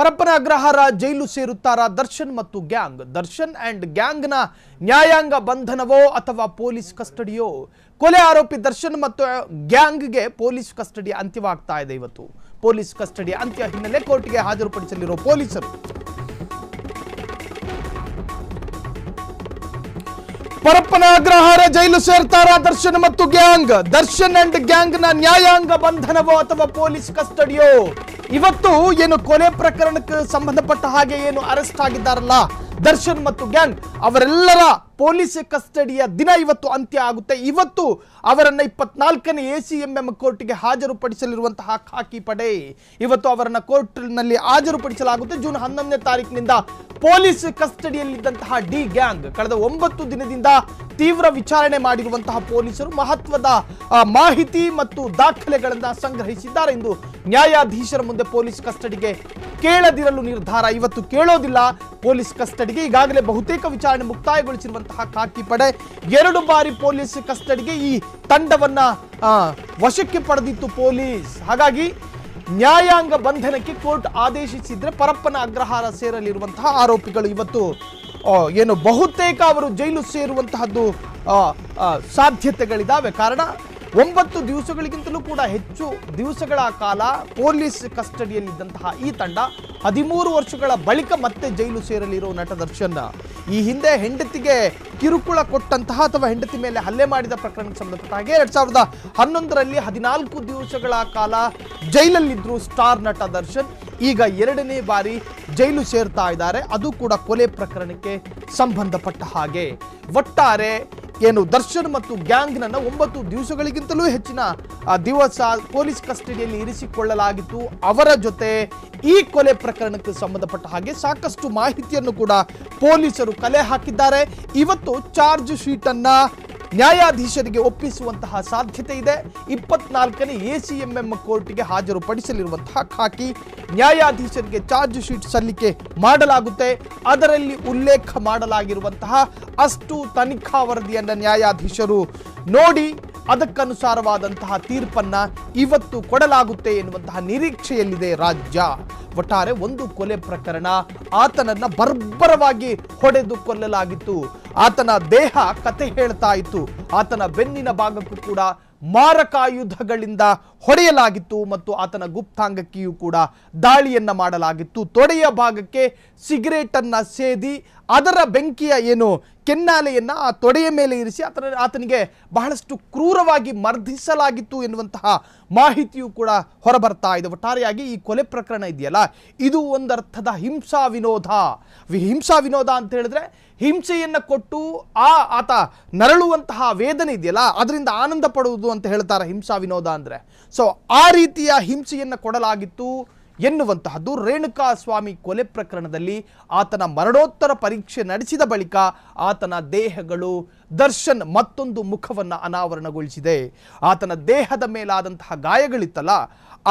ಪರಪ್ಪನ ಅಗ್ರಹಾರ ಜೈಲು ಸೇರುತ್ತಾರಾ ದರ್ಶನ್ ಮತ್ತು gang Darshan and ಗ್ಯಾಂಗ್ನ ನ್ಯಾಯಾಂಗ ಬಂಧನವೋ ಅಥವಾ ಪೊಲೀಸ್ ಕಸ್ಟಡಿಯೋ ಕೊಲೆ ಆರೋಪಿ ದರ್ಶನ್ ಮತ್ತು ಗ್ಯಾಂಗ್ಗೆ ಪೊಲೀಸ್ ಕಸ್ಟಡಿ ಅಂತ್ಯವಾಗ್ತಾ ಇದೆ ಇವತ್ತು ಪೊಲೀಸ್ ಕಸ್ಟಡಿ ಅಂತ್ಯ ಹಿನ್ನೆಲೆ ಕೋರ್ಟ್ಗೆ ಹಾಜರುಪಡಿಸಲಿರುವ ಪೊಲೀಸರು ಅಗ್ರಹಾರ ಜೈಲು ಸೇರ್ತಾರ ದರ್ಶನ್ ಮತ್ತು ಗ್ಯಾಂಗ್ ದರ್ಶನ್ ಅಂಡ್ ಗ್ಯಾಂಗ್ ನ ನ್ಯಾಯಾಂಗ ಬಂಧನವೋ ಅಥವಾ ಪೊಲೀಸ್ ಕಸ್ಟಡಿಯೋ ಇವತ್ತು ಏನು ಕೊಲೆ ಪ್ರಕರಣಕ್ಕೆ ಸಂಬಂಧಪಟ್ಟ ಹಾಗೆ ಏನು ಅರೆಸ್ಟ್ ಆಗಿದ್ದಾರಲ್ಲ ದರ್ಶನ್ ಮತ್ತು ಗ್ಯಾಂಗ್ ಅವರೆಲ್ಲರ ಪೊಲೀಸ್ ಕಸ್ಟಡಿಯ ದಿನ ಇವತ್ತು ಅಂತ್ಯ ಆಗುತ್ತೆ ಇವತ್ತು ಅವರನ್ನು ಇಪ್ಪತ್ನಾಲ್ಕನೇ ಎ ಸಿ ಎಂ ಎಂ ಕೋರ್ಟ್ಗೆ ಹಾಜರುಪಡಿಸಲಿರುವಂತಹ ಖಾಕಿ ಪಡೆ ಇವತ್ತು ಅವರನ್ನು ಕೋರ್ಟ್ನಲ್ಲಿ ಹಾಜರುಪಡಿಸಲಾಗುತ್ತೆ ಜೂನ್ ಹನ್ನೊಂದನೇ ತಾರೀಕಿನಿಂದ ಪೊಲೀಸ್ ಕಸ್ಟಡಿಯಲ್ಲಿದ್ದಂತಹ ಡಿ ಗ್ಯಾಂಗ್ ಕಳೆದ ಒಂಬತ್ತು ದಿನದಿಂದ ತೀವ್ರ ವಿಚಾರಣೆ ಮಾಡಿರುವಂತಹ ಪೊಲೀಸರು ಮಹತ್ವದ ಮಾಹಿತಿ ಮತ್ತು ದಾಖಲೆಗಳನ್ನು ಸಂಗ್ರಹಿಸಿದ್ದಾರೆ ಎಂದು ನ್ಯಾಯಾಧೀಶರ ಮುಂದೆ ಪೊಲೀಸ್ ಕಸ್ಟಡಿಗೆ ಕೇಳದಿರಲು ನಿರ್ಧಾರ ಇವತ್ತು ಕೇಳೋದಿಲ್ಲ ಪೊಲೀಸ್ ಕಸ್ಟಡಿಗೆ ಈಗಾಗಲೇ ಬಹುತೇಕ ವಿಚಾರಣೆ ಮುಕ್ತಾಯಗೊಳಿಸಿರುವಂತಹ ಬಂದಿರುವಂತಹ ಪಡೆ ಎರಡು ಬಾರಿ ಪೊಲೀಸ್ ಕಸ್ಟಡಿಗೆ ಈ ತಂಡವನ್ನ ವಶಕ್ಕೆ ಪಡೆದಿತ್ತು ಪೊಲೀಸ್ ಹಾಗಾಗಿ ನ್ಯಾಯಾಂಗ ಬಂಧನಕ್ಕೆ ಕೋರ್ಟ್ ಆದೇಶಿಸಿದ್ರೆ ಪರಪ್ಪನ ಅಗ್ರಹಾರ ಸೇರಲಿರುವಂತಹ ಆರೋಪಿಗಳು ಇವತ್ತು ಏನು ಬಹುತೇಕ ಅವರು ಜೈಲು ಸೇರುವಂತಹದ್ದು ಸಾಧ್ಯತೆಗಳಿದ್ದಾವೆ ಕಾರಣ ಒಂಬತ್ತು ದಿವಸಗಳಿಗಿಂತಲೂ ಕೂಡ ಹೆಚ್ಚು ದಿವಸಗಳ ಕಾಲ ಪೊಲೀಸ್ ಕಸ್ಟಡಿಯಲ್ಲಿದ್ದಂತಹ ಈ ತಂಡ ಹದಿಮೂರು ವರ್ಷಗಳ ಬಳಿಕ ಮತ್ತೆ ಜೈಲು ಸೇರಲಿರೋ ನಟ ದರ್ಶನ್ ಈ ಹಿಂದೆ ಹೆಂಡತಿಗೆ ಕಿರುಕುಳ ಕೊಟ್ಟಂತಹ ಅಥವಾ ಹೆಂಡತಿ ಮೇಲೆ ಹಲ್ಲೆ ಮಾಡಿದ ಪ್ರಕರಣಕ್ಕೆ ಸಂಬಂಧಪಟ್ಟ ಹಾಗೆ ಎರಡ್ ಸಾವಿರದ ಹನ್ನೊಂದರಲ್ಲಿ ಹದಿನಾಲ್ಕು ದಿವಸಗಳ ಕಾಲ ಜೈಲಲ್ಲಿದ್ದರು ಸ್ಟಾರ್ ನಟ ದರ್ಶನ್ ಈಗ ಎರಡನೇ ಬಾರಿ ಜೈಲು ಸೇರ್ತಾ ಇದ್ದಾರೆ ಅದು ಕೂಡ ಕೊಲೆ ಪ್ರಕರಣಕ್ಕೆ ಸಂಬಂಧಪಟ್ಟ ಹಾಗೆ ಒಟ್ಟಾರೆ ಏನು ದರ್ಶನ್ ಮತ್ತು ಗ್ಯಾಂಗ್ನನ್ನು ಒಂಬತ್ತು ದಿವಸಗಳಿಗಿಂತಲೂ ಹೆಚ್ಚಿನ ದಿವಸ ಪೊಲೀಸ್ ಕಸ್ಟಡಿಯಲ್ಲಿ ಇರಿಸಿಕೊಳ್ಳಲಾಗಿತ್ತು ಅವರ ಜೊತೆ ಈ ಕೊಲೆ ಪ್ರಕರಣಕ್ಕೆ ಸಂಬಂಧಪಟ್ಟ ಹಾಗೆ ಸಾಕಷ್ಟು ಮಾಹಿತಿಯನ್ನು ಕೂಡ ಪೊಲೀಸರು ಕಲೆ ಹಾಕಿದ್ದಾರೆ ಇವತ್ತು ಚಾರ್ಜ್ ಶೀಟನ್ನು ನ್ಯಾಯಾಧೀಶರಿಗೆ ಒಪ್ಪಿಸುವಂತಹ ಸಾಧ್ಯತೆ ಇದೆ ಇಪ್ಪತ್ನಾಲ್ಕನೇ ಎ ಸಿ ಎಂ ಎಂ ಕೋರ್ಟ್ಗೆ ಹಾಜರುಪಡಿಸಲಿರುವಂತಹ ಖಾಕಿ ನ್ಯಾಯಾಧೀಶರಿಗೆ ಚಾರ್ಜ್ ಶೀಟ್ ಸಲ್ಲಿಕೆ ಮಾಡಲಾಗುತ್ತೆ ಅದರಲ್ಲಿ ಉಲ್ಲೇಖ ಮಾಡಲಾಗಿರುವಂತಹ ಅಷ್ಟು ತನಿಖಾ ವರದಿಯನ್ನು ನ್ಯಾಯಾಧೀಶರು ನೋಡಿ ಅದಕ್ಕನುಸಾರವಾದಂತಹ ತೀರ್ಪನ್ನ ಇವತ್ತು ಕೊಡಲಾಗುತ್ತೆ ಎನ್ನುವಂತಹ ನಿರೀಕ್ಷೆಯಲ್ಲಿದೆ ರಾಜ್ಯ ಒಟ್ಟಾರೆ ಒಂದು ಕೊಲೆ ಪ್ರಕರಣ ಆತನನ್ನ ಬರ್ಬರವಾಗಿ ಹೊಡೆದು ಕೊಲ್ಲಲಾಗಿತ್ತು ಆತನ ದೇಹ ಕತೆ ಹೇಳ್ತಾ ಇತ್ತು ಆತನ ಬೆನ್ನಿನ ಭಾಗಕ್ಕೂ ಕೂಡ ಮಾರಕಾಯುಧಗಳಿಂದ ಹೊಡೆಯಲಾಗಿತ್ತು ಮತ್ತು ಆತನ ಗುಪ್ತಾಂಗಕ್ಕೆಯೂ ಕೂಡ ದಾಳಿಯನ್ನು ಮಾಡಲಾಗಿತ್ತು ತೊಡೆಯ ಭಾಗಕ್ಕೆ ಸಿಗರೇಟನ್ನು ಸೇದಿ ಅದರ ಬೆಂಕಿಯ ಏನು ಕೆನ್ನಾಲೆಯನ್ನು ಆ ತೊಡೆಯ ಮೇಲೆ ಇರಿಸಿ ಆತನ ಆತನಿಗೆ ಬಹಳಷ್ಟು ಕ್ರೂರವಾಗಿ ಮರ್ದಿಸಲಾಗಿತ್ತು ಎನ್ನುವಂತಹ ಮಾಹಿತಿಯು ಕೂಡ ಹೊರಬರ್ತಾ ಇದೆ ಒಟ್ಟಾರೆಯಾಗಿ ಈ ಕೊಲೆ ಪ್ರಕರಣ ಇದೆಯಲ್ಲ ಇದು ಒಂದರ್ಥದ ಹಿಂಸಾ ವಿನೋದ ಹಿಂಸಾ ವಿನೋದ ಅಂತ ಹೇಳಿದ್ರೆ ಹಿಂಸೆಯನ್ನು ಕೊಟ್ಟು ಆ ಆತ ನರಳುವಂತಹ ವೇದನೆ ಇದೆಯಲ್ಲ ಅದರಿಂದ ಆನಂದ ಪಡುವುದು ಅಂತ ಹೇಳ್ತಾರೆ ಹಿಂಸಾ ವಿನೋದ ಅಂದರೆ ಸೊ ಆ ರೀತಿಯ ಹಿಂಸೆಯನ್ನು ಕೊಡಲಾಗಿತ್ತು ಎನ್ನುವಂತಹದ್ದು ರೇಣುಕಾ ಸ್ವಾಮಿ ಕೊಲೆ ಪ್ರಕರಣದಲ್ಲಿ ಆತನ ಮರಣೋತ್ತರ ಪರೀಕ್ಷೆ ನಡೆಸಿದ ಬಳಿಕ ಆತನ ದೇಹಗಳು ದರ್ಶನ್ ಮತ್ತೊಂದು ಮುಖವನ್ನು ಅನಾವರಣಗೊಳಿಸಿದೆ ಆತನ ದೇಹದ ಮೇಲಾದಂತಹ ಗಾಯಗಳಿತ್ತಲ್ಲ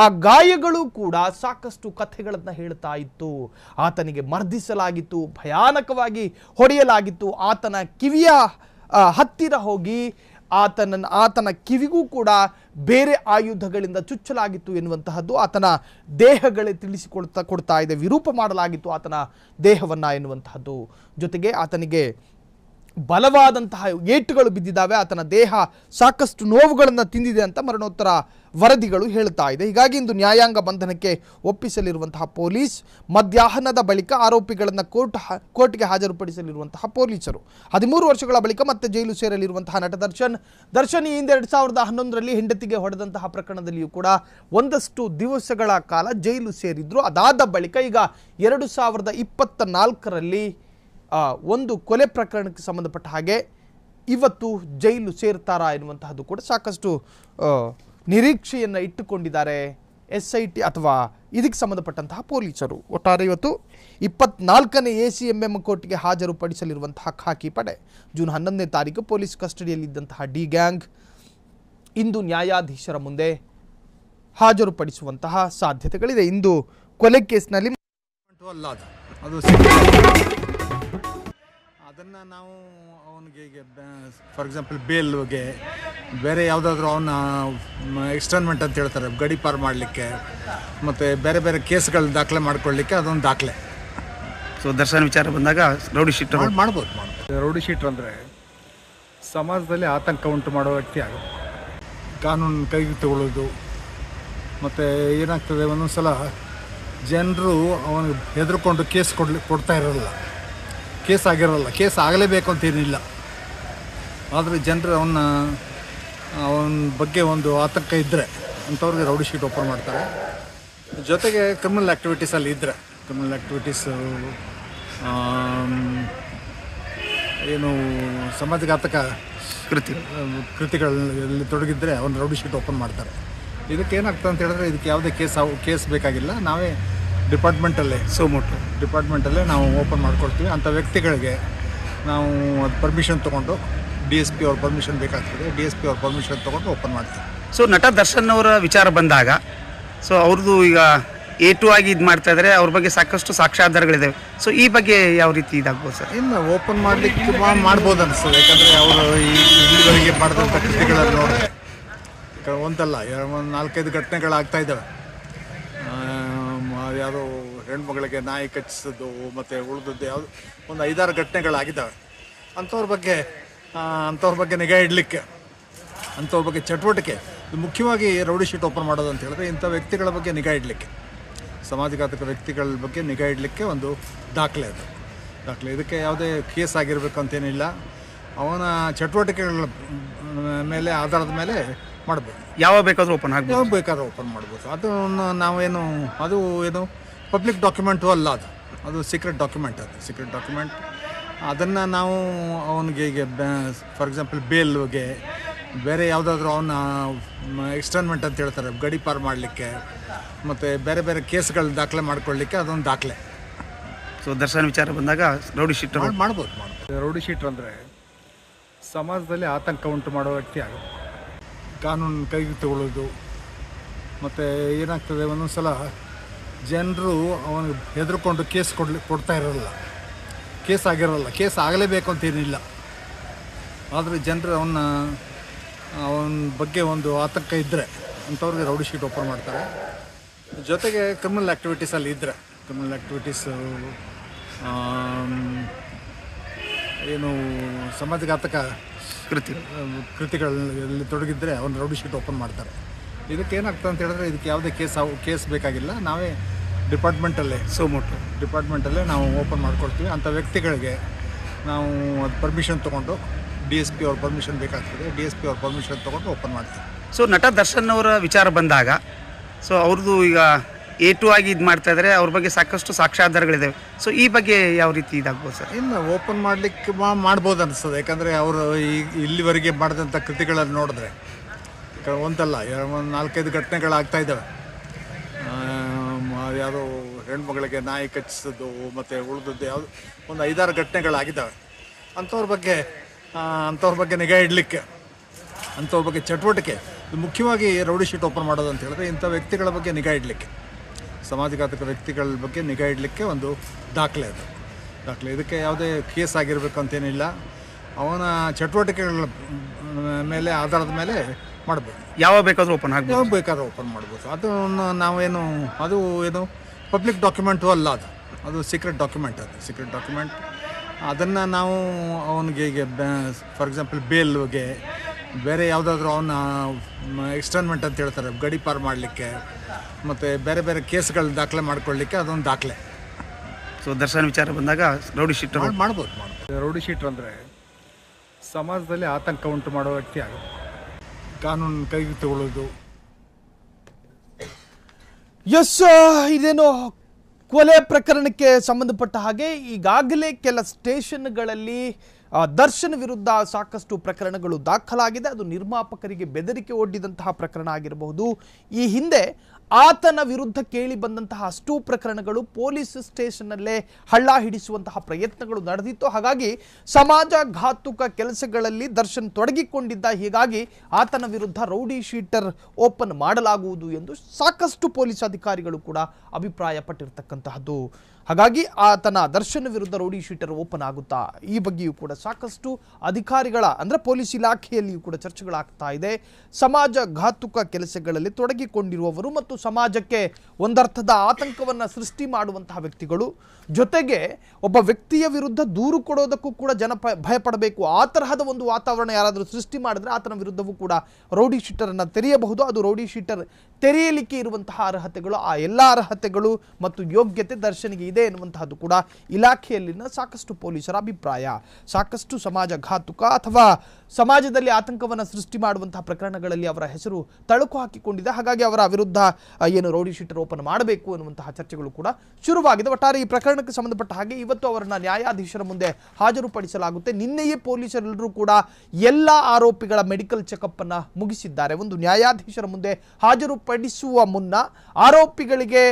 ಆ ಗಾಯಗಳು ಕೂಡ ಸಾಕಷ್ಟು ಕಥೆಗಳನ್ನು ಹೇಳ್ತಾ ಇತ್ತು ಆತನಿಗೆ ಮರ್ದಿಸಲಾಗಿತ್ತು ಭಯಾನಕವಾಗಿ ಹೊಡೆಯಲಾಗಿತ್ತು ಆತನ ಕಿವಿಯ ಹತ್ತಿರ ಹೋಗಿ ಆತನ ಆತನ ಕಿವಿಗೂ ಕೂಡ ಬೇರೆ ಆಯುಧಗಳಿಂದ ಚುಚ್ಚಲಾಗಿತ್ತು ಎನ್ನುವಂತಹದ್ದು ಆತನ ದೇಹಗಳೇ ತಿಳಿಸಿಕೊಡ್ತಾ ಕೊಡ್ತಾ ಇದೆ ವಿರೂಪ ಮಾಡಲಾಗಿತ್ತು ಆತನ ದೇಹವನ್ನು ಎನ್ನುವಂತಹದ್ದು ಜೊತೆಗೆ ಆತನಿಗೆ ಬಲವಾದಂತಹ ಏಟುಗಳು ಬಿದ್ದಿದ್ದಾವೆ ಆತನ ದೇಹ ಸಾಕಷ್ಟು ನೋವುಗಳನ್ನು ತಿಂದಿದೆ ಅಂತ ಮರಣೋತ್ತರ ವರದಿಗಳು ಹೇಳ್ತಾ ಇದೆ ಹೀಗಾಗಿ ಇಂದು ನ್ಯಾಯಾಂಗ ಬಂಧನಕ್ಕೆ ಒಪ್ಪಿಸಲಿರುವಂತಹ ಪೊಲೀಸ್ ಮಧ್ಯಾಹ್ನದ ಬಳಿಕ ಆರೋಪಿಗಳನ್ನು ಕೋರ್ಟ್ ಕೋರ್ಟ್ಗೆ ಹಾಜರುಪಡಿಸಲಿರುವಂತಹ ಪೊಲೀಸರು ಹದಿಮೂರು ವರ್ಷಗಳ ಬಳಿಕ ಮತ್ತೆ ಜೈಲು ಸೇರಲಿರುವಂತಹ ನಟ ದರ್ಶನ್ ದರ್ಶನ್ ಈ ಹಿಂದೆ ಎರಡು ಸಾವಿರದ ಹನ್ನೊಂದರಲ್ಲಿ ಹೆಂಡತಿಗೆ ಹೊಡೆದಂತಹ ಪ್ರಕರಣದಲ್ಲಿಯೂ ಕೂಡ ಒಂದಷ್ಟು ದಿವಸಗಳ ಕಾಲ ಜೈಲು ಸೇರಿದ್ರು ಅದಾದ ಬಳಿಕ ಈಗ ಎರಡು ಸಾವಿರದ ಇಪ್ಪತ್ತ ನಾಲ್ಕರಲ್ಲಿ ಒಂದು ಕೊಲೆ ಪ್ರಕರಣಕ್ಕೆ ಸಂಬಂಧಪಟ್ಟ ಹಾಗೆ ಇವತ್ತು ಜೈಲು ಸೇರ್ತಾರಾ ಎನ್ನುವಂತಹದ್ದು ಕೂಡ ಸಾಕಷ್ಟು ನಿರೀಕ್ಷೆಯನ್ನು ಇಟ್ಟುಕೊಂಡಿದ್ದಾರೆ ಎಸ್ ಐ ಟಿ ಅಥವಾ ಇದಕ್ಕೆ ಸಂಬಂಧಪಟ್ಟಂತಹ ಪೊಲೀಸರು ಒಟ್ಟಾರೆ ಇವತ್ತು ಇಪ್ಪತ್ನಾಲ್ಕನೇ ಎ ಸಿ ಎಂ ಎಂ ಕೋರ್ಟ್ಗೆ ಹಾಜರುಪಡಿಸಲಿರುವಂತಹ ಖಾಕಿ ಪಡೆ ಜೂನ್ ಹನ್ನೊಂದನೇ ತಾರೀಕು ಪೊಲೀಸ್ ಕಸ್ಟಡಿಯಲ್ಲಿದ್ದಂತಹ ಡಿ ಗ್ಯಾಂಗ್ ಇಂದು ನ್ಯಾಯಾಧೀಶರ ಮುಂದೆ ಹಾಜರುಪಡಿಸುವಂತಹ ಸಾಧ್ಯತೆಗಳಿದೆ ಇಂದು ಕೊಲೆ ಕೇಸ್ನಲ್ಲಿ ಅದನ್ನು ನಾವು ಅವನಿಗೆ ಈಗ ಫಾರ್ ಎಕ್ಸಾಂಪಲ್ ಬೇಲ್ಗೆ ಬೇರೆ ಯಾವುದಾದ್ರೂ ಅವನ ಎಕ್ಸ್ಟರ್ನ್ಮೆಂಟ್ ಅಂತ ಹೇಳ್ತಾರೆ ಗಡಿ ಪಾರ್ ಮಾಡಲಿಕ್ಕೆ ಮತ್ತು ಬೇರೆ ಬೇರೆ ಕೇಸ್ಗಳು ದಾಖಲೆ ಮಾಡ್ಕೊಳ್ಳಿಕ್ಕೆ ಅದೊಂದು ದಾಖಲೆ ಸೊ ದರ್ಶನ ವಿಚಾರ ಬಂದಾಗ ರೌಡಿ ಶೀಟರ್ ಮಾಡ್ಬೋದು ಮಾಡ್ಬೋದು ರೌಡಿ ಶೀಟ್ ಅಂದರೆ ಸಮಾಜದಲ್ಲಿ ಆತಂಕ ಉಂಟು ಮಾಡೋ ವ್ಯಕ್ತಿ ಆಗ ಕಾನೂನು ಕೈಗೆ ತಗೊಳ್ಳೋದು ಮತ್ತು ಏನಾಗ್ತದೆ ಒಂದೊಂದು ಸಲ ಜನರು ಅವನಿಗೆ ಹೆದರ್ಕೊಂಡು ಕೇಸ್ ಕೊಡ್ಲಿ ಕೊಡ್ತಾ ಇರೋಲ್ಲ ಕೇಸ್ ಆಗಿರೋಲ್ಲ ಕೇಸ್ ಆಗಲೇಬೇಕು ಅಂತೇನಿಲ್ಲ ಆದರೆ ಜನರು ಅವನ್ನ ಅವನ ಬಗ್ಗೆ ಒಂದು ಆತಂಕ ಇದ್ದರೆ ಅಂಥವ್ರಿಗೆ ರೌಡಿ ಶೀಟ್ ಓಪನ್ ಮಾಡ್ತಾರೆ ಜೊತೆಗೆ ಕ್ರಿಮಿನಲ್ ಆ್ಯಕ್ಟಿವಿಟೀಸಲ್ಲಿ ಇದ್ದರೆ ಕ್ರಿಮಿನಲ್ ಆ್ಯಕ್ಟಿವಿಟೀಸು ಏನು ಸಮಾಜಘಾತಕ ಕೃತಿ ಕೃತಿಗಳಲ್ಲಿ ತೊಡಗಿದ್ದರೆ ಅವನ ರೌಡಿ ಶೀಟ್ ಓಪನ್ ಮಾಡ್ತಾರೆ ಇದಕ್ಕೆ ಏನಾಗ್ತದೆ ಅಂತ ಹೇಳಿದ್ರೆ ಇದಕ್ಕೆ ಯಾವುದೇ ಕೇಸ್ ಕೇಸ್ ಬೇಕಾಗಿಲ್ಲ ನಾವೇ ಡಿಪಾರ್ಟ್ಮೆಂಟಲ್ಲೇ ಸೋಮೋಟು ಡಿಪಾರ್ಟ್ಮೆಂಟಲ್ಲೇ ನಾವು ಓಪನ್ ಮಾಡಿಕೊಡ್ತೀವಿ ಅಂಥ ವ್ಯಕ್ತಿಗಳಿಗೆ ನಾವು ಅದು ಪರ್ಮಿಷನ್ ತೊಗೊಂಡು ಡಿ ಎಸ್ ಪಿ ಅವ್ರ ಪರ್ಮಿಷನ್ ಬೇಕಾಗ್ತದೆ ಡಿ ಎಸ್ ಪಿ ಅವ್ರ ಪರ್ಮಿಷನ್ ತೊಗೊಂಡು ಓಪನ್ ಮಾಡ್ತೀವಿ ಸೊ ನಟ ದರ್ಶನ್ ಅವರ ವಿಚಾರ ಬಂದಾಗ ಸೊ ಅವ್ರದ್ದು ಈಗ ಎ ಟು ಆಗಿ ಇದು ಮಾಡ್ತಾ ಇದ್ದಾರೆ ಅವ್ರ ಬಗ್ಗೆ ಸಾಕಷ್ಟು ಸಾಕ್ಷ್ಯಾಧಾರಗಳಿದ್ದಾವೆ ಸೊ ಈ ಬಗ್ಗೆ ಯಾವ ರೀತಿ ಇದಾಗ್ಬೋದು ಸರ್ ಇನ್ನು ಓಪನ್ ಮಾಡಲಿಕ್ಕೆ ಮಾಡ್ಬೋದು ಅನಿಸ್ತದೆ ಯಾಕಂದರೆ ಅವರು ಇಲ್ಲಿವರೆಗೆ ಮಾಡಿದಂಥ ಕೃತಿಗಳನ್ನು ನೋಡಿದ್ರೆ ಒಂದಲ್ಲ ಒಂದು ನಾಲ್ಕೈದು ಘಟನೆಗಳಾಗ್ತಾ ಇದ್ದಾವೆ ಯಾವುದೋ ಹೆಣ್ಮಗಳಿಗೆ ನಾಯಿ ಕಚ್ಚಿಸಿದ್ದು ಮತ್ತು ಉಳಿದದ್ದು ಯಾವುದು ಒಂದು ಐದಾರು ಘಟನೆಗಳಾಗಿದ್ದಾವೆ ಅಂಥವ್ರ ಬಗ್ಗೆ ಅಂಥವ್ರ ಬಗ್ಗೆ ನಿಗಾ ಇಡಲಿಕ್ಕೆ ಅಂಥವ್ರ ಬಗ್ಗೆ ಚಟುವಟಿಕೆ ಮುಖ್ಯವಾಗಿ ರೌಡಿ ಶೀಟ್ ಓಪನ್ ಮಾಡೋದು ಅಂತ ಹೇಳಿದ್ರೆ ಇಂಥ ವ್ಯಕ್ತಿಗಳ ಬಗ್ಗೆ ನಿಗಾ ಇಡಲಿಕ್ಕೆ ಸಮಾಜಘಾತಕ ವ್ಯಕ್ತಿಗಳ ಬಗ್ಗೆ ನಿಗಾ ಇಡಲಿಕ್ಕೆ ಒಂದು ದಾಖಲೆ ಅದು ದಾಖಲೆ ಇದಕ್ಕೆ ಯಾವುದೇ ಕೇಸ್ ಅಂತೇನಿಲ್ಲ ಅವನ ಚಟುವಟಿಕೆಗಳ ಮೇಲೆ ಆಧಾರದ ಮೇಲೆ ಮಾಡ್ಬೋದು ಯಾವಾಗ ಬೇಕಾದರೂ ಓಪನ್ ಆಗ್ಬೋದು ಯಾವಾಗ ಓಪನ್ ಮಾಡ್ಬೋದು ಅದು ನಾವೇನು ಅದು ಏನು ಪಬ್ಲಿಕ್ ಡಾಕ್ಯುಮೆಂಟು ಅಲ್ಲ ಅದು ಅದು ಸೀಕ್ರೆಟ್ ಡಾಕ್ಯುಮೆಂಟ್ ಅದು ಸೀಕ್ರೆಟ್ ಡಾಕ್ಯುಮೆಂಟ್ ಅದನ್ನು ನಾವು ಅವನಿಗೆ ಈಗ ಫಾರ್ ಎಕ್ಸಾಂಪಲ್ ಬೇಲ್ಗೆ ಬೇರೆ ಯಾವುದಾದ್ರೂ ಅವನ ಎಕ್ಸ್ಟರ್ನ್ಮೆಂಟ್ ಅಂತ ಹೇಳ್ತಾರೆ ಗಡಿ ಪಾರು ಮಾಡಲಿಕ್ಕೆ ಮತ್ತು ಬೇರೆ ಬೇರೆ ಕೇಸ್ಗಳು ದಾಖಲೆ ಮಾಡ್ಕೊಳ್ಳಿಕ್ಕೆ ಅದೊಂದು ದಾಖಲೆ ಸೊ ದರ್ಶನ್ ವಿಚಾರ ಬಂದಾಗ ರೌಡಿ ಶೀಟರ್ ಮಾಡ್ಬೋದು ಮಾಡ್ಬೋದು ರೌಡಿ ಶೀಟ್ ಅಂದರೆ ಸಮಾಜದಲ್ಲಿ ಆತಂಕ ಉಂಟು ಮಾಡೋ ವ್ಯಕ್ತಿ ಆಗುತ್ತೆ ಕಾನೂನು ಕೈಗೆ ತಗೊಳ್ಳೋದು ಮತ್ತು ಏನಾಗ್ತದೆ ಒಂದೊಂದು ಸಲ ಜನರು ಅವನಿಗೆ ಹೆದರ್ಕೊಂಡು ಕೇಸ್ ಕೊಡ್ಲಿ ಕೊಡ್ತಾ ಇರೋಲ್ಲ ಕೇಸ್ ಆಗಿರೋಲ್ಲ ಕೇಸ್ ಆಗಲೇಬೇಕು ಅಂತೇನಿಲ್ಲ ಆದರೆ ಜನರು ಅವನ್ನ ಅವನ ಬಗ್ಗೆ ಒಂದು ಆತಂಕ ಇದ್ದರೆ ಅಂಥವ್ರಿಗೆ ರೌಡಿ ಶೀಟ್ ಓಪನ್ ಮಾಡ್ತಾರೆ ಜೊತೆಗೆ ಕ್ರಿಮಿನಲ್ ಆ್ಯಕ್ಟಿವಿಟೀಸಲ್ಲಿ ಇದ್ದರೆ ಕ್ರಿಮಿನಲ್ ಆ್ಯಕ್ಟಿವಿಟೀಸು ಏನು ಸಮಾಜಘಾತಕ ಕೃತಿ ಕೃತಿಗಳಲ್ಲಿ ತೊಡಗಿದ್ರೆ ಅವ್ನು ರೌಡಿ ಶೀಟ್ ಓಪನ್ ಮಾಡ್ತಾರೆ ಇದಕ್ಕೆ ಏನಾಗ್ತದೆ ಅಂತ ಹೇಳಿದ್ರೆ ಇದಕ್ಕೆ ಯಾವುದೇ ಕೇಸ್ ಕೇಸ್ ಬೇಕಾಗಿಲ್ಲ ನಾವೇ ಡಿಪಾರ್ಟ್ಮೆಂಟಲ್ಲೇ ಸೋಮೋಟು ಡಿಪಾರ್ಟ್ಮೆಂಟಲ್ಲೇ ನಾವು ಓಪನ್ ಮಾಡಿಕೊಡ್ತೀವಿ ಅಂಥ ವ್ಯಕ್ತಿಗಳಿಗೆ ನಾವು ಅದು ಪರ್ಮಿಷನ್ ತೊಗೊಂಡು ಡಿ ಎಸ್ ಪಿ ಅವ್ರ ಪರ್ಮಿಷನ್ ಬೇಕಾಗ್ತದೆ ಡಿ ಎಸ್ ಪಿ ಅವ್ರ ಪರ್ಮಿಷನ್ ತೊಗೊಂಡು ಓಪನ್ ಮಾಡ್ತೀವಿ ಸೊ ನಟ ದರ್ಶನ್ ಅವರ ವಿಚಾರ ಬಂದಾಗ ಸೊ ಅವ್ರದ್ದು ಈಗ ಎ ಟು ಆಗಿ ಇದು ಮಾಡ್ತಾ ಇದ್ದಾರೆ ಅವ್ರ ಬಗ್ಗೆ ಸಾಕಷ್ಟು ಸಾಕ್ಷ್ಯಾಧಾರಗಳಿದ್ದಾವೆ ಸೊ ಈ ಬಗ್ಗೆ ಯಾವ ರೀತಿ ಇದಾಗ್ಬೋದು ಸರ್ ಇನ್ನು ಓಪನ್ ಮಾಡಲಿಕ್ಕೆ ಮಾಡ್ಬೋದು ಅನಿಸ್ತದೆ ಯಾಕಂದರೆ ಅವರು ಇಲ್ಲಿವರೆಗೆ ಮಾಡಿದಂಥ ಕೃತಿಗಳನ್ನು ನೋಡಿದ್ರೆ ಒಂದಲ್ಲ ಒಂದು ನಾಲ್ಕೈದು ಆಗ್ತಾ ಇದ್ದಾವೆ ಯಾವುದೋ ಹೆಣ್ಮಗಳಿಗೆ ನಾಯಿ ಕಚ್ಚಿಸಿದ್ದು ಮತ್ತು ಉಳಿದದ್ದು ಯಾವುದು ಒಂದು ಐದಾರು ಘಟನೆಗಳಾಗಿದ್ದಾವೆ ಅಂಥವ್ರ ಬಗ್ಗೆ ಅಂಥವ್ರ ಬಗ್ಗೆ ನಿಗಾ ಇಡಲಿಕ್ಕೆ ಅಂಥವ್ರ ಬಗ್ಗೆ ಚಟುವಟಿಕೆ ಮುಖ್ಯವಾಗಿ ರೌಡಿ ಶೀಟ್ ಓಪನ್ ಮಾಡೋದು ಅಂತ ಹೇಳಿದ್ರೆ ಇಂಥ ವ್ಯಕ್ತಿಗಳ ಬಗ್ಗೆ ನಿಗಾ ಇಡಲಿಕ್ಕೆ ಸಮಾಜಘಾತಕ ವ್ಯಕ್ತಿಗಳ ಬಗ್ಗೆ ನಿಗಾ ಇಡಲಿಕ್ಕೆ ಒಂದು ದಾಖಲೆ ಅದು ದಾಖಲೆ ಇದಕ್ಕೆ ಯಾವುದೇ ಕೇಸ್ ಆಗಿರಬೇಕು ಅಂತೇನಿಲ್ಲ ಅವನ ಚಟುವಟಿಕೆಗಳ ಮೇಲೆ ಆಧಾರದ ಮೇಲೆ ಮಾಡ್ಬೋದು ಯಾವಾಗ ಬೇಕಾದರೂ ಓಪನ್ ಆಗ್ಬೋದು ಯಾವಾಗ ಬೇಕಾದರೂ ಓಪನ್ ಮಾಡ್ಬೋದು ಅದು ನಾವೇನು ಅದು ಏನು ಪಬ್ಲಿಕ್ ಡಾಕ್ಯುಮೆಂಟು ಅಲ್ಲ ಅದು ಅದು ಸೀಕ್ರೆಟ್ ಡಾಕ್ಯುಮೆಂಟ್ ಅದು ಸೀಕ್ರೆಟ್ ಡಾಕ್ಯುಮೆಂಟ್ ಅದನ್ನು ನಾವು ಅವನಿಗೆ ಈಗ ಫಾರ್ ಎಕ್ಸಾಂಪಲ್ ಬೇಲ್ಗೆ ಬೇರೆ ಯಾವುದಾದ್ರೂ ಅವನ್ನ ಎಕ್ಸ್ಟರ್ನ್ಮೆಂಟ್ ಅಂತ ಹೇಳ್ತಾರೆ ಗಡಿ ಪಾರು ಮಾಡಲಿಕ್ಕೆ ಮತ್ತು ಬೇರೆ ಬೇರೆ ಕೇಸ್ಗಳು ದಾಖಲೆ ಮಾಡ್ಕೊಳ್ಳಿಕ್ಕೆ ಅದೊಂದು ದಾಖಲೆ ಸೊ ದರ್ಶನ ವಿಚಾರ ಬಂದಾಗ ರೌಡಿ ಶೀಟರ್ ಮಾಡ್ಬೋದು ಮಾಡ್ಬೋದು ರೌಡಿ ಶೀಟರ್ ಅಂದರೆ ಸಮಾಜದಲ್ಲಿ ಆತಂಕ ಉಂಟು ಮಾಡೋ ವ್ಯಕ್ತಿ ಆಗ ಕಾನೂನು ಕೈಗೆ ತಗೊಳ್ಳೋದು ಎಸ್ ಇದೇನು ಕೊಲೆ ಪ್ರಕರಣಕ್ಕೆ ಸಂಬಂಧಪಟ್ಟ ಹಾಗೆ ಈಗಾಗಲೇ ಕೆಲ ಸ್ಟೇಷನ್ಗಳಲ್ಲಿ ದರ್ಶನ್ ವಿರುದ್ಧ ಸಾಕಷ್ಟು ಪ್ರಕರಣಗಳು ದಾಖಲಾಗಿದೆ ಅದು ನಿರ್ಮಾಪಕರಿಗೆ ಬೆದರಿಕೆ ಒಡ್ಡಿದಂತಹ ಪ್ರಕರಣ ಆಗಿರಬಹುದು ಈ ಹಿಂದೆ ಆತನ ವಿರುದ್ಧ ಕೇಳಿ ಬಂದಂತಹ ಅಷ್ಟು ಪ್ರಕರಣಗಳು ಪೊಲೀಸ್ ಸ್ಟೇಷನ್ನಲ್ಲೇ ಹಳ್ಳ ಹಿಡಿಸುವಂತಹ ಪ್ರಯತ್ನಗಳು ನಡೆದಿತ್ತು ಹಾಗಾಗಿ ಸಮಾಜ ಘಾತುಕ ಕೆಲಸಗಳಲ್ಲಿ ದರ್ಶನ್ ತೊಡಗಿಕೊಂಡಿದ್ದ ಹೀಗಾಗಿ ಆತನ ವಿರುದ್ಧ ರೌಡಿ ಶೀಟರ್ ಓಪನ್ ಮಾಡಲಾಗುವುದು ಎಂದು ಸಾಕಷ್ಟು ಪೊಲೀಸ್ ಅಧಿಕಾರಿಗಳು ಕೂಡ ಅಭಿಪ್ರಾಯಪಟ್ಟಿರ್ತಕ್ಕಂತಹದ್ದು ಹಾಗಾಗಿ ಆತನ ದರ್ಶನ ವಿರುದ್ಧ ರೌಡಿ ಶೀಟರ್ ಓಪನ್ ಆಗುತ್ತಾ ಈ ಬಗ್ಗೆಯೂ ಕೂಡ ಸಾಕಷ್ಟು ಅಧಿಕಾರಿಗಳ ಅಂದ್ರೆ ಪೊಲೀಸ್ ಇಲಾಖೆಯಲ್ಲಿಯೂ ಕೂಡ ಚರ್ಚೆಗಳಾಗ್ತಾ ಇದೆ ಸಮಾಜ ಘಾತುಕ ಕೆಲಸಗಳಲ್ಲಿ ತೊಡಗಿಕೊಂಡಿರುವವರು ಮತ್ತು ಸಮಾಜಕ್ಕೆ ಒಂದರ್ಥದ ಆತಂಕವನ್ನ ಸೃಷ್ಟಿ ಮಾಡುವಂತಹ ವ್ಯಕ್ತಿಗಳು ಜೊತೆಗೆ ಒಬ್ಬ ವ್ಯಕ್ತಿಯ ವಿರುದ್ಧ ದೂರು ಕೊಡೋದಕ್ಕೂ ಕೂಡ ಜನ ಭಯಪಡಬೇಕು ಆ ತರಹದ ಒಂದು ವಾತಾವರಣ ಯಾರಾದರೂ ಸೃಷ್ಟಿ ಮಾಡಿದ್ರೆ ಆತನ ವಿರುದ್ಧವೂ ಕೂಡ ರೌಡಿ ಶೀಟರನ್ನು ತೆರೆಯಬಹುದು ಅದು ರೌಡಿ ಶೀಟರ್ ತೆರೆಯಲಿಕ್ಕೆ ಇರುವಂತಹ ಅರ್ಹತೆಗಳು ಆ ಎಲ್ಲ ಅರ್ಹತೆಗಳು ಮತ್ತು ಯೋಗ್ಯತೆ ದರ್ಶನಿಗೆ ಇದೆ ಇದೆ ಎನ್ನುವಂತಹದ್ದು ಕೂಡ ಇಲಾಖೆಯಲ್ಲಿನ ಸಾಕಷ್ಟು ಪೊಲೀಸರ ಅಭಿಪ್ರಾಯ ಸಾಕಷ್ಟು ಸಮಾಜ ಘಾತುಕ ಅಥವಾ ಸಮಾಜದಲ್ಲಿ ಆತಂಕವನ್ನು ಸೃಷ್ಟಿ ಮಾಡುವಂತಹ ಪ್ರಕರಣಗಳಲ್ಲಿ ಅವರ ಹೆಸರು ತಳುಕು ಹಾಕಿಕೊಂಡಿದೆ ಹಾಗಾಗಿ ಅವರ ವಿರುದ್ಧ ಏನು ರೌಡಿ ಶೀಟರ್ ಓಪನ್ ಮಾಡಬೇಕು ಎನ್ನುವಂತಹ ಚರ್ಚೆಗಳು ಕೂಡ ಶುರುವಾಗಿದೆ ಒಟ್ಟಾರೆ ಈ ಪ್ರಕರಣಕ್ಕೆ ಸಂಬಂಧಪಟ್ಟ ಹಾಗೆ ಇವತ್ತು ಅವರನ್ನ ನ್ಯಾಯಾಧೀಶರ ಮುಂದೆ ಹಾಜರುಪಡಿಸಲಾಗುತ್ತೆ ನಿನ್ನೆಯೇ ಪೊಲೀಸರೆಲ್ಲರೂ ಕೂಡ ಎಲ್ಲ ಆರೋಪಿಗಳ ಮೆಡಿಕಲ್ ಚೆಕಪ್ ಅನ್ನು ಮುಗಿಸಿದ್ದಾರೆ ಒಂದು ನ್ಯಾಯಾಧೀಶರ ಮುಂದೆ ಹಾಜರುಪಡಿಸುವ ಮುನ್ನ ಆರೋಪಿಗಳಿಗೆ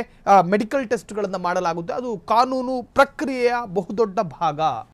ಮೆಡಿಕಲ್ ಟೆಸ್ಟ್ಗಳನ್ನು ಮಾಡಲಾಗುತ್ತೆ ಅದು ಕಾನೂನು ಪ್ರಕ್ರಿಯೆಯ ಬಹುದೊಡ್ಡ ಭಾಗ